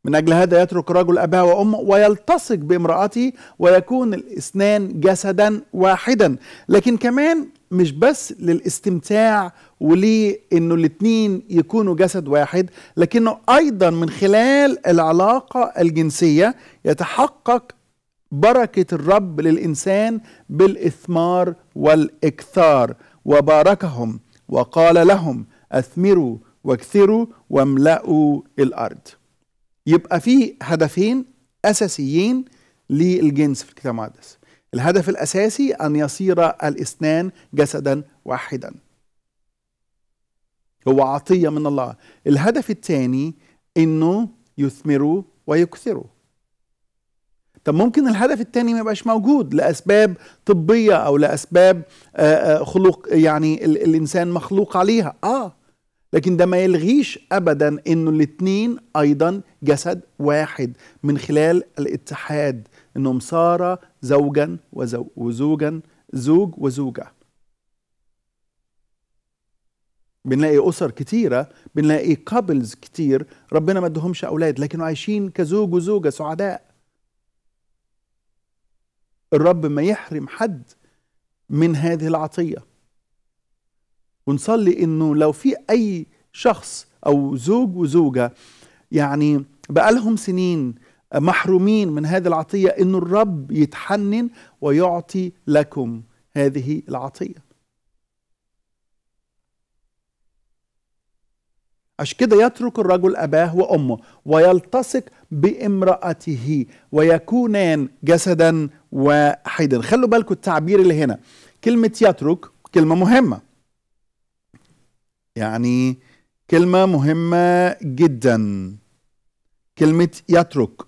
من أجل هذا يترك رجل أباه وأمه ويلتصق بامرأته ويكون الإثنان جسدا واحدا لكن كمان مش بس للاستمتاع وليه انه الاثنين يكونوا جسد واحد لكنه ايضا من خلال العلاقة الجنسية يتحقق بركة الرب للإنسان بالإثمار والإكثار وباركهم وقال لهم أثمروا واكثروا واملأوا الأرض يبقى في هدفين أساسيين للجنس في الكتاب المقدس الهدف الأساسي أن يصير الإثنان جسدا واحدا هو عطية من الله الهدف الثاني أنه يثمروا ويكثروا طب ممكن الهدف الثاني ما يبقاش موجود لأسباب طبية أو لأسباب آه، آه، خلق يعني الإنسان مخلوق عليها آه لكن ده ما يلغيش ابدا انه الاثنين ايضا جسد واحد من خلال الاتحاد انهم صار زوجا وزوجا زوج وزوجه بنلاقي اسر كتيره بنلاقي كابلز كتير ربنا ما ادهمش اولاد لكنوا عايشين كزوج وزوجه سعداء الرب ما يحرم حد من هذه العطيه ونصلي انه لو في اي شخص او زوج وزوجه يعني بقالهم سنين محرومين من هذه العطيه انه الرب يتحنن ويعطي لكم هذه العطيه عشان كده يترك الرجل اباه وامه ويلتصق بامراته ويكونان جسدا واحدا خلوا بالكم التعبير اللي هنا كلمه يترك كلمه مهمه يعني كلمة مهمة جدا كلمة يترك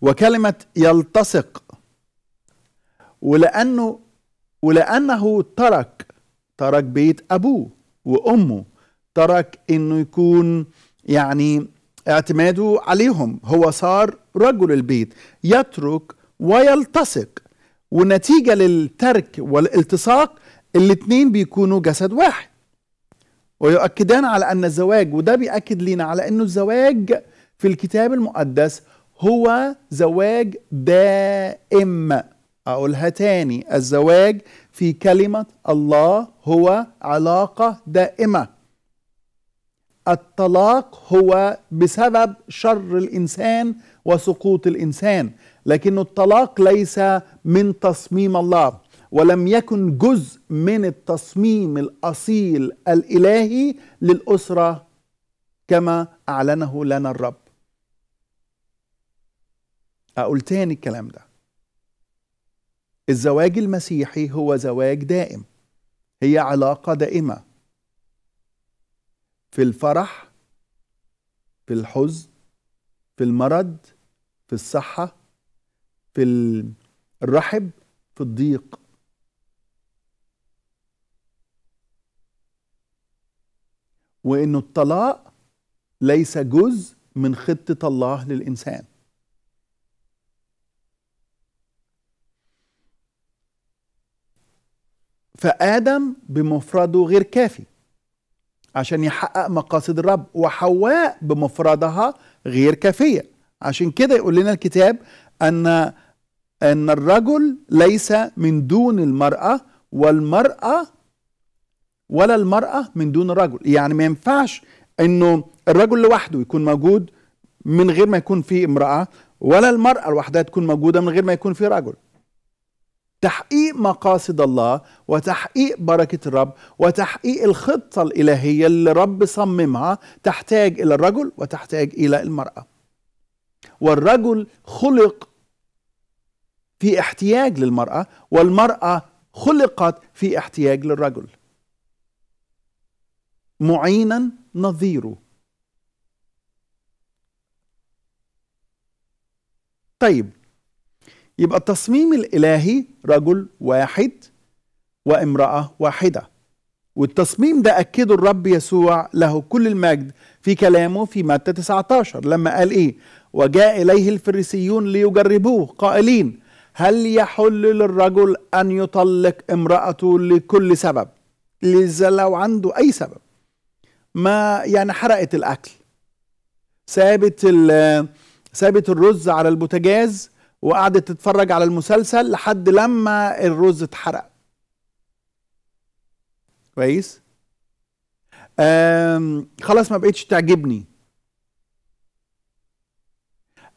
وكلمة يلتصق ولأنه ولأنه ترك ترك بيت أبوه وأمه ترك إنه يكون يعني اعتماده عليهم هو صار رجل البيت يترك ويلتصق ونتيجة للترك والالتصاق الاتنين بيكونوا جسد واحد ويؤكدان على أن الزواج وده بيأكد لنا على أنه الزواج في الكتاب المقدس هو زواج دائم أقولها تاني الزواج في كلمة الله هو علاقة دائمة الطلاق هو بسبب شر الإنسان وسقوط الإنسان لكن الطلاق ليس من تصميم الله ولم يكن جزء من التصميم الاصيل الالهي للاسره كما اعلنه لنا الرب اقول تاني الكلام ده الزواج المسيحي هو زواج دائم هي علاقه دائمه في الفرح في الحزن في المرض في الصحه في الرحب في الضيق وانه الطلاق ليس جزء من خطه الله للانسان فادم بمفرده غير كافي عشان يحقق مقاصد الرب وحواء بمفردها غير كافيه عشان كده يقول لنا الكتاب ان ان الرجل ليس من دون المراه والمراه ولا المرأة من دون الرجل يعني ما ينفعش انه الرجل لوحده يكون موجود من غير ما يكون فيه امرأة ولا المرأة لوحدها تكون موجودة من غير ما يكون فيه رجل تحقيق مقاصد الله وتحقيق بركة الرب وتحقيق الخطة الإلهية اللي رب صممها تحتاج إلى الرجل وتحتاج إلى المرأة والرجل خلق في احتياج للمرأة والمرأة خلقت في احتياج للرجل معينا نظيره طيب يبقى التصميم الإلهي رجل واحد وامرأة واحدة والتصميم ده أكده الرب يسوع له كل المجد في كلامه في متى 19 لما قال إيه وجاء إليه الفريسيون ليجربوه قائلين هل يحل للرجل أن يطلق امرأته لكل سبب لذا لو عنده أي سبب ما يعني حرقت الاكل سابت سابت الرز على البوتاجاز وقعدت تتفرج على المسلسل لحد لما الرز اتحرق كويس خلاص ما بقتش تعجبني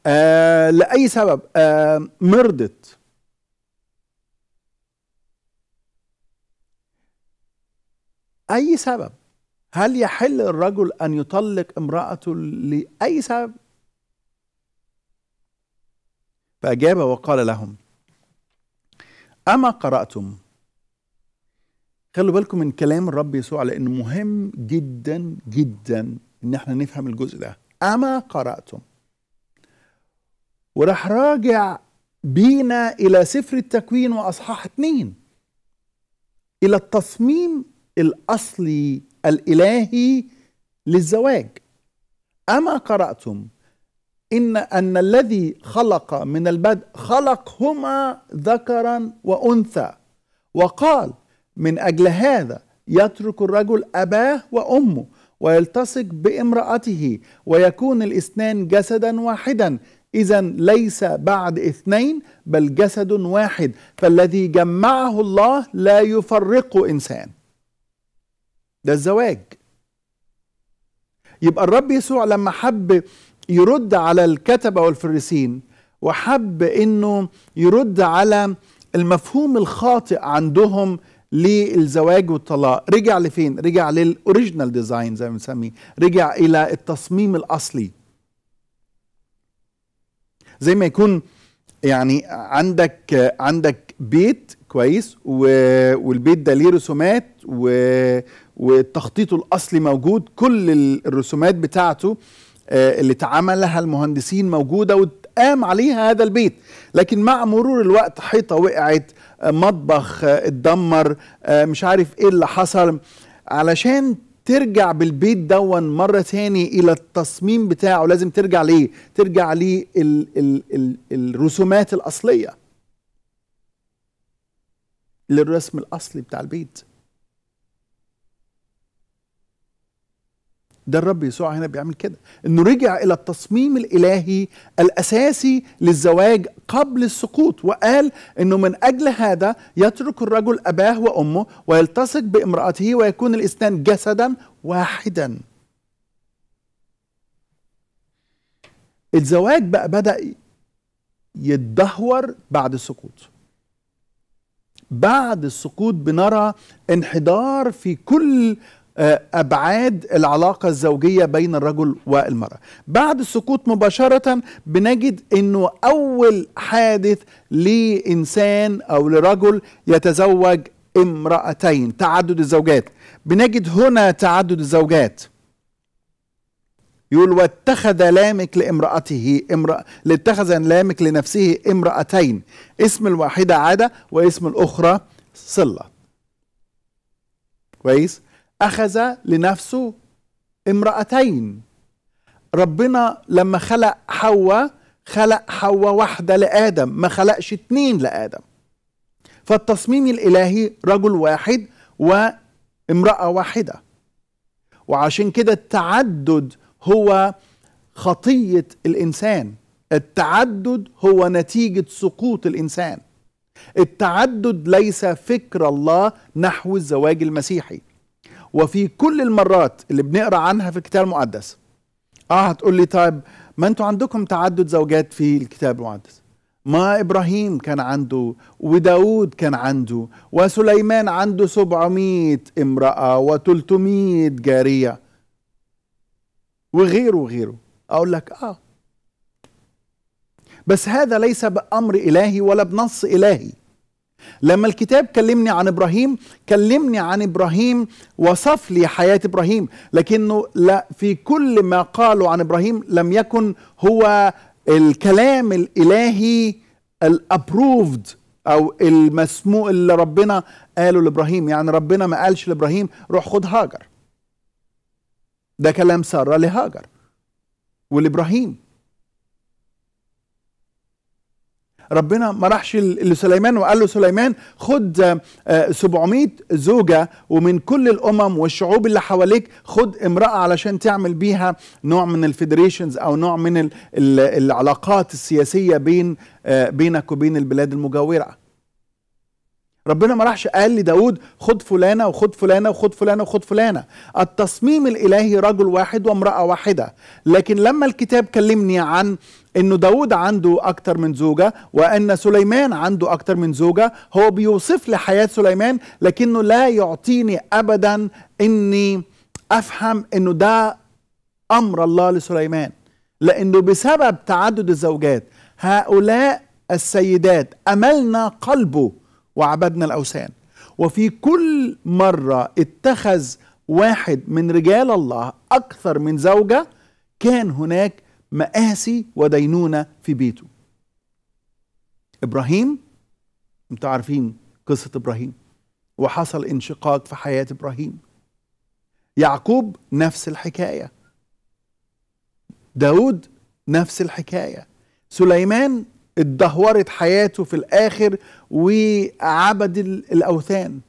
آه لأي سبب آه مرضت أي سبب هل يحل الرجل أن يطلق امرأته لأي سبب فأجاب وقال لهم أما قرأتم خلوا بالكم من كلام الرب يسوع لأنه مهم جدا جدا إن احنا نفهم الجزء ده أما قرأتم وراح راجع بينا إلى سفر التكوين وأصحاح اتنين إلى التصميم الأصلي الإلهي للزواج أما قرأتم إن أن الذي خلق من البدء خلقهما ذكرا وأنثى وقال من أجل هذا يترك الرجل أباه وأمه ويلتصق بامرأته ويكون الاثنان جسدا واحدا إذا ليس بعد اثنين بل جسد واحد فالذي جمعه الله لا يفرق إنسان ده الزواج يبقى الرب يسوع لما حب يرد على الكتبة والفريسين وحب انه يرد على المفهوم الخاطئ عندهم للزواج والطلاق رجع لفين رجع للاوريجينال ديزاين زي ما بنسميه رجع الى التصميم الاصلي زي ما يكون يعني عندك عندك بيت كويس والبيت ده ليه رسومات والتخطيط الاصلي موجود كل الرسومات بتاعته آه، اللي اتعملها المهندسين موجوده واتقام عليها هذا البيت لكن مع مرور الوقت حيطه وقعت آه، مطبخ آه، اتدمر مش عارف ايه اللي حصل علشان ترجع بالبيت دون مرة تاني إلى التصميم بتاعه لازم ترجع ليه؟ ترجع ليه الـ الـ الـ الرسومات الأصلية للرسم الأصلي بتاع البيت ده الرب يسوع هنا بيعمل كده انه رجع الى التصميم الالهي الاساسي للزواج قبل السقوط وقال انه من اجل هذا يترك الرجل اباه وامه ويلتصق بامراته ويكون الاثنان جسدا واحدا الزواج بقى بدا يتدهور بعد السقوط بعد السقوط بنرى انحدار في كل آه، أبعاد العلاقة الزوجية بين الرجل والمرأة بعد السقوط مباشرة بنجد أنه أول حادث لإنسان أو لرجل يتزوج امرأتين تعدد الزوجات بنجد هنا تعدد الزوجات يقول واتخذ لامك لامرأته امرأة لاتخذ لامك لنفسه امرأتين اسم الواحدة عادة واسم الأخرى صلة كويس أخذ لنفسه امرأتين ربنا لما خلق حواء خلق حواء واحدة لآدم ما خلقش اتنين لآدم فالتصميم الإلهي رجل واحد وامرأة واحدة وعشان كده التعدد هو خطية الإنسان التعدد هو نتيجة سقوط الإنسان التعدد ليس فكر الله نحو الزواج المسيحي وفي كل المرات اللي بنقرا عنها في الكتاب المقدس اه هتقول لي طيب ما انتوا عندكم تعدد زوجات في الكتاب المقدس ما ابراهيم كان عنده وداود كان عنده وسليمان عنده 700 امراه و300 جاريه وغيره وغيره اقول لك اه بس هذا ليس بامر الهي ولا بنص الهي لما الكتاب كلمني عن ابراهيم كلمني عن ابراهيم وصف لي حياه ابراهيم لكنه لا في كل ما قالوا عن ابراهيم لم يكن هو الكلام الالهي الابروفد او المسموء اللي ربنا قاله لابراهيم يعني ربنا ما قالش لابراهيم روح خد هاجر ده كلام ساره لهاجر ولابراهيم ربنا ما راحش لسليمان وقال له سليمان خد 700 آه، آه، زوجة ومن كل الأمم والشعوب اللي حواليك خد امرأة علشان تعمل بيها نوع من الفيدريشنز أو نوع من العلاقات السياسية بين آه، بينك وبين البلاد المجاورة ربنا ما راحش قال لداود خد فلانة وخد فلانة وخد فلانة وخد فلانة التصميم الإلهي رجل واحد وامرأة واحدة لكن لما الكتاب كلمني عن انه داود عنده اكتر من زوجة وان سليمان عنده اكتر من زوجة هو بيوصف لي حياة سليمان لكنه لا يعطيني ابدا اني افهم انه ده امر الله لسليمان لانه بسبب تعدد الزوجات هؤلاء السيدات املنا قلبه وعبدنا الاوثان وفي كل مره اتخذ واحد من رجال الله اكثر من زوجه كان هناك مآسي ودينونه في بيته ابراهيم انتوا عارفين قصه ابراهيم وحصل انشقاق في حياه ابراهيم يعقوب نفس الحكايه داود نفس الحكايه سليمان اتدهورت حياته في الآخر وعبد الأوثان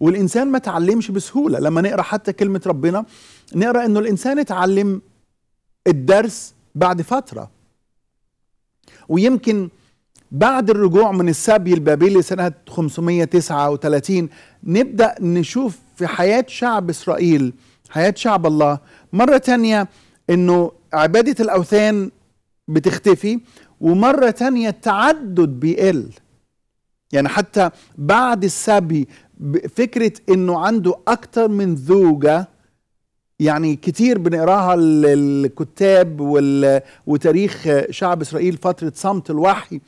والإنسان ما تعلمش بسهولة لما نقرأ حتى كلمة ربنا نقرأ أنه الإنسان اتعلم الدرس بعد فترة ويمكن بعد الرجوع من السبي البابلي سنة 539 نبدأ نشوف في حياة شعب إسرائيل حياة شعب الله مرة ثانيه انه عبادة الاوثان بتختفي ومرة تانية التعدد بيقل يعني حتى بعد السبي فكرة انه عنده اكتر من زوجة يعني كتير بنقراها الكتاب وتاريخ شعب اسرائيل فترة صمت الوحي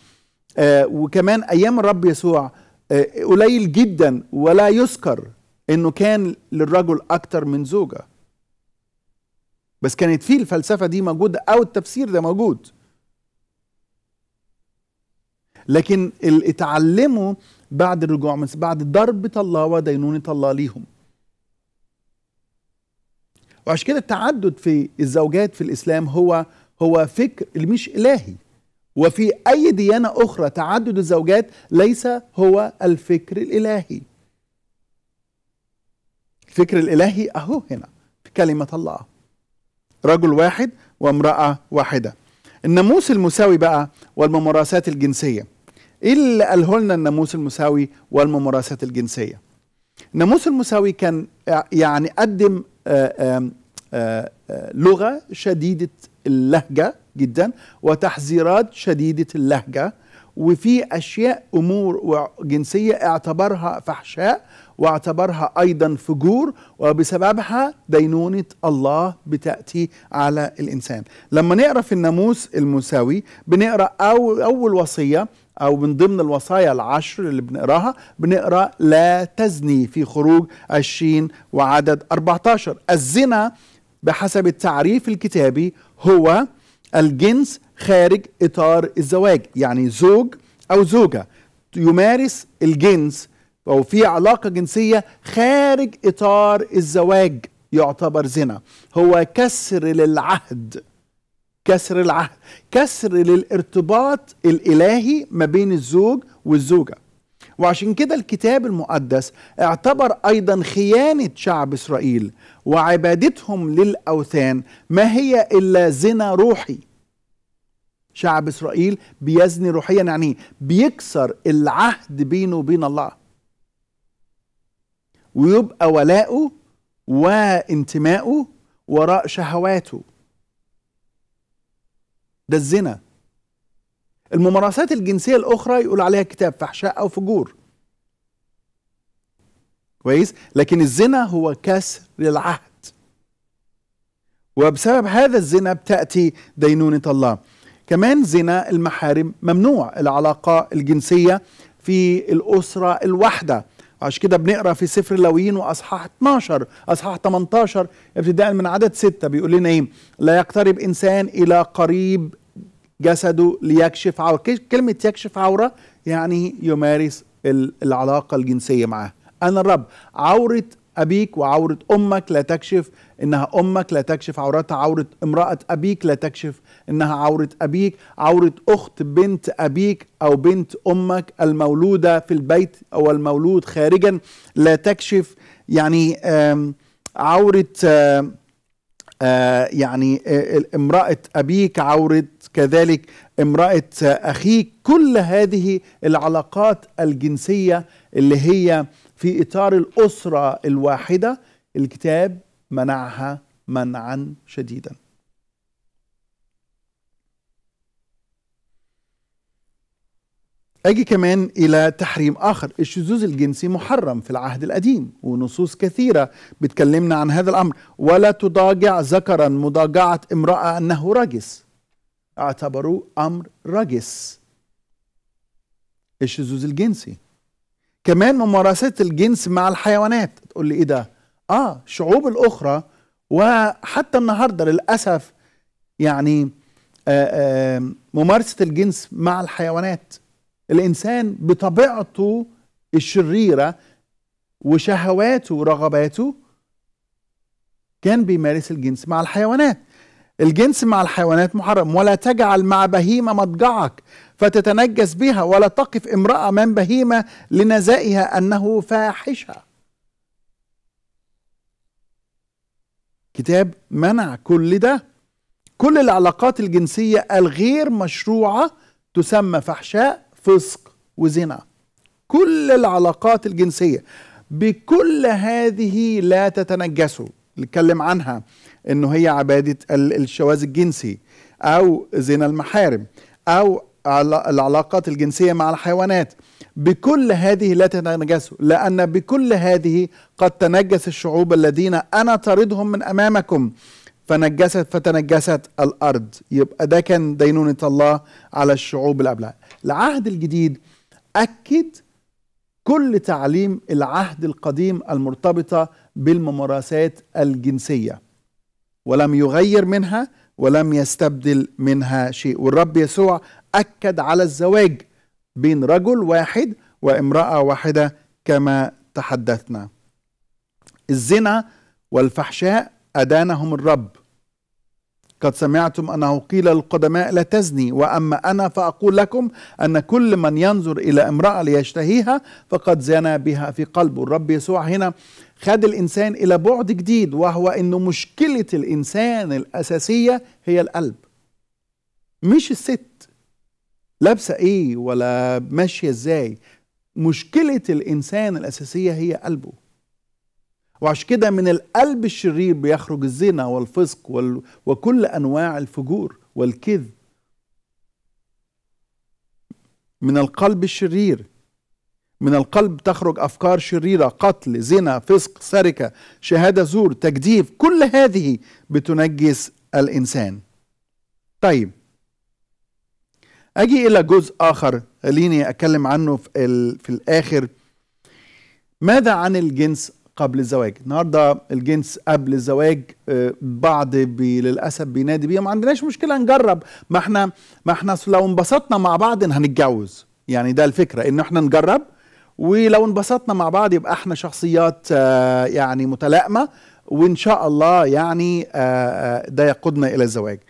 آه، وكمان ايام الرب يسوع آه، قليل جدا ولا يذكر انه كان للرجل اكتر من زوجه بس كانت في الفلسفه دي موجوده او التفسير ده موجود لكن اللي اتعلموا بعد الرجوع من بعد ضربة الله ودينونة الله ليهم وعشان كده التعدد في الزوجات في الإسلام هو هو فكر مش إلهي وفي أي ديانة أخرى تعدد الزوجات ليس هو الفكر الإلهي الفكر الإلهي أهو هنا في كلمة الله رجل واحد وامرأة واحدة الناموس المساوي بقى والممارسات الجنسية ايه اللي قاله لنا الناموس المساوي والممارسات الجنسية الناموس المساوي كان يعني قدم آآ آآ لغة شديدة اللهجة جدا وتحذيرات شديدة اللهجة وفي أشياء أمور جنسية اعتبرها فحشاء واعتبرها أيضا فجور وبسببها دينونة الله بتأتي على الإنسان لما نقرأ في الناموس المساوي بنقرأ أول, أول وصية أو من ضمن الوصايا العشر اللي بنقراها بنقرأ لا تزني في خروج 20 وعدد 14 الزنا بحسب التعريف الكتابي هو الجنس خارج إطار الزواج يعني زوج أو زوجة يمارس الجنس أو في علاقة جنسية خارج إطار الزواج يعتبر زنا هو كسر للعهد كسر العهد كسر للارتباط الإلهي ما بين الزوج والزوجة وعشان كده الكتاب المقدس اعتبر أيضا خيانة شعب إسرائيل وعبادتهم للأوثان ما هي إلا زنا روحي شعب إسرائيل بيزني روحيا يعني بيكسر العهد بينه وبين الله ويبقى ولاؤه وانتمائه وراء شهواته ده الزنا الممارسات الجنسية الأخرى يقول عليها الكتاب فحشاء أو فجور كويس لكن الزنا هو كسر العهد وبسبب هذا الزنا بتأتي دينونة الله كمان زنا المحارم ممنوع العلاقة الجنسية في الأسرة الواحدة عشان كده بنقرا في سفر اللاويين واصحاح 12 اصحاح 18 ابتداء من عدد 6 بيقول لنا ايه لا يقترب انسان الى قريب جسده ليكشف عوره كلمه يكشف عوره يعني يمارس العلاقه الجنسيه معاه انا الرب عوره أبيك وعورة أمك لا تكشف إنها أمك لا تكشف عورتها عورة امرأة أبيك لا تكشف إنها عورة أبيك عورة أخت بنت أبيك أو بنت أمك المولودة في البيت أو المولود خارجا لا تكشف يعني عورة يعني امرأة أبيك عورة كذلك امرأة أخيك كل هذه العلاقات الجنسية اللي هي في إطار الأسرة الواحدة الكتاب منعها منعا شديدا أجي كمان إلى تحريم آخر الشذوذ الجنسي محرم في العهد القديم ونصوص كثيرة بتكلمنا عن هذا الأمر ولا تضاجع ذكرا مضاجعة امرأة أنه رجس اعتبروه أمر رجس الشذوذ الجنسي كمان ممارسة الجنس مع الحيوانات تقول لي ايه ده اه شعوب الاخرى وحتى النهارده للاسف يعني آآ آه، آآ آه، ممارسة الجنس مع الحيوانات الانسان بطبيعته الشريرة وشهواته ورغباته كان بيمارس الجنس مع الحيوانات الجنس مع الحيوانات محرم ولا تجعل مع بهيمة مضجعك فتتنجس بها ولا تقف امرأة من بهيمة لنزائها أنه فاحشة كتاب منع كل ده كل العلاقات الجنسية الغير مشروعة تسمى فحشاء فسق وزنا كل العلاقات الجنسية بكل هذه لا تتنجسوا نتكلم عنها انه هي عباده الشواذ الجنسي او زنا المحارم او العلاقات الجنسيه مع الحيوانات بكل هذه لا تتنجسوا لأن بكل هذه قد تنجس الشعوب الذين أنا طردهم من أمامكم فنجست فتنجست الأرض يبقى ده كان دينونة الله على الشعوب الأبلة العهد الجديد أكد كل تعليم العهد القديم المرتبطة بالممارسات الجنسية ولم يغير منها ولم يستبدل منها شيء والرب يسوع أكد على الزواج بين رجل واحد وامرأة واحدة كما تحدثنا الزنا والفحشاء أدانهم الرب قد سمعتم أنه قيل للقدماء لا تزني وأما أنا فأقول لكم أن كل من ينظر إلى امرأة ليشتهيها فقد زنى بها في قلبه الرب يسوع هنا خد الإنسان إلى بعد جديد وهو أن مشكلة الإنسان الأساسية هي القلب مش الست لابسة إيه ولا ماشية إزاي مشكلة الإنسان الأساسية هي قلبه وعشان كده من القلب الشرير بيخرج الزنا والفسق وال... وكل أنواع الفجور والكذب من القلب الشرير من القلب تخرج أفكار شريرة قتل زنا فسق سرقة شهادة زور تجديف كل هذه بتنجس الإنسان طيب أجي إلى جزء آخر خليني أتكلم عنه في, ال... في الآخر ماذا عن الجنس قبل الزواج النهارده الجنس قبل الزواج آه، بعض بي للاسف بينادي بيه ما عندناش مشكله نجرب ما احنا ما احنا لو انبسطنا مع بعض هنتجوز يعني ده الفكره ان احنا نجرب ولو انبسطنا مع بعض يبقى احنا شخصيات آه، يعني متلائمه وان شاء الله يعني آه، آه، ده يقودنا الى الزواج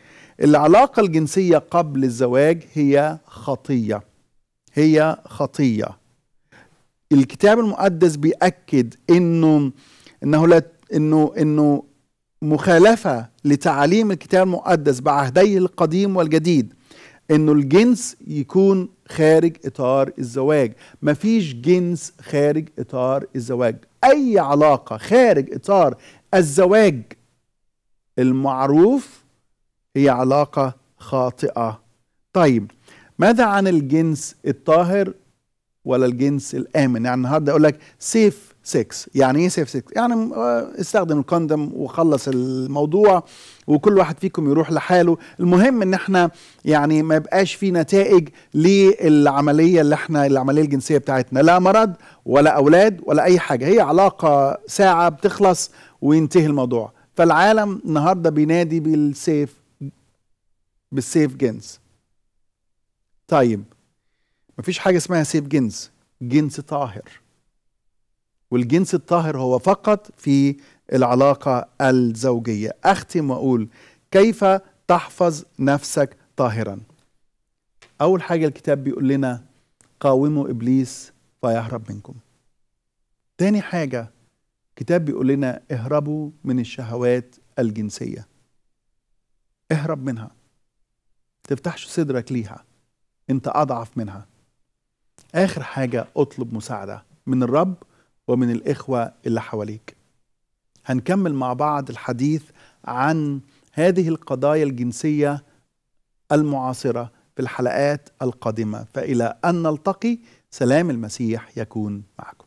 العلاقه الجنسيه قبل الزواج هي خطيه هي خطيه الكتاب المقدس بيأكد انه انه لا انه انه مخالفه لتعاليم الكتاب المقدس بعهديه القديم والجديد انه الجنس يكون خارج اطار الزواج مفيش جنس خارج اطار الزواج اي علاقه خارج اطار الزواج المعروف هي علاقه خاطئه طيب ماذا عن الجنس الطاهر ولا الجنس الامن يعني النهارده اقول لك سيف 6 يعني ايه سيف 6 يعني آه، استخدم الكوندم وخلص الموضوع وكل واحد فيكم يروح لحاله المهم ان احنا يعني ما يبقاش في نتائج للعمليه اللي احنا العمليه الجنسيه بتاعتنا لا مرض ولا اولاد ولا اي حاجه هي علاقه ساعه بتخلص وينتهي الموضوع فالعالم النهارده بينادي بالسيف بالسيف جنس طيب مفيش حاجه اسمها سيف جنس جنس طاهر والجنس الطاهر هو فقط في العلاقة الزوجية أختم وأقول كيف تحفظ نفسك طاهرا أول حاجة الكتاب بيقول لنا قاوموا إبليس فيهرب منكم تاني حاجة الكتاب بيقول لنا اهربوا من الشهوات الجنسية اهرب منها تفتحش صدرك ليها انت أضعف منها آخر حاجة اطلب مساعدة من الرب ومن الإخوة اللي حواليك هنكمل مع بعض الحديث عن هذه القضايا الجنسية المعاصرة في الحلقات القادمة فإلى أن نلتقي سلام المسيح يكون معكم